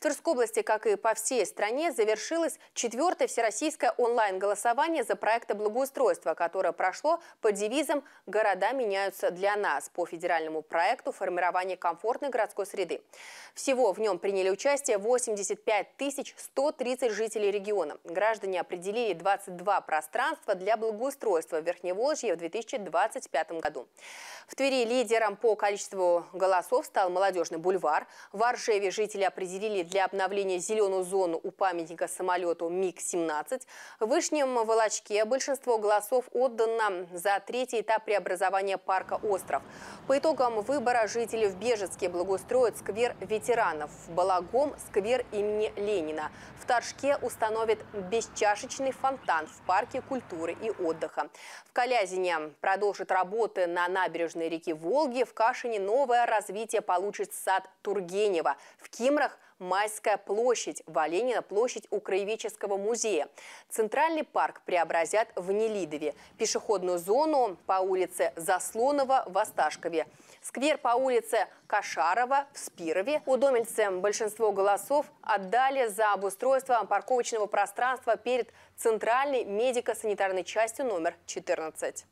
В Тверской области, как и по всей стране, завершилось четвертое всероссийское онлайн-голосование за проекты благоустройства, которое прошло под девизом «Города меняются для нас» по федеральному проекту формирования комфортной городской среды. Всего в нем приняли участие 85 130 жителей региона. Граждане определили 22 пространства для благоустройства в Верхневолжье в 2025 году. В Твери лидером по количеству голосов стал Молодежный бульвар. В Оржеве жители определили для обновления зеленую зону у памятника самолету МиГ-17. В Вышнем Волочке большинство голосов отдано за третий этап преобразования парка «Остров». По итогам выбора жители в Бежецке благоустроят сквер ветеранов, в Балагом – сквер имени Ленина. В Торжке установят бесчашечный фонтан в парке культуры и отдыха. В Калязине продолжат работы на набережной реки Волги, в Кашине новое развитие получит сад Тургенева. В Кимрах – Майская площадь, Валенина площадь у Краеведческого музея. Центральный парк преобразят в Нелидове, пешеходную зону по улице Заслонова в Осташкове, сквер по улице Кошарова в Спирове. У Домельцем большинство голосов отдали за обустройство парковочного пространства перед центральной медико-санитарной частью номер 14.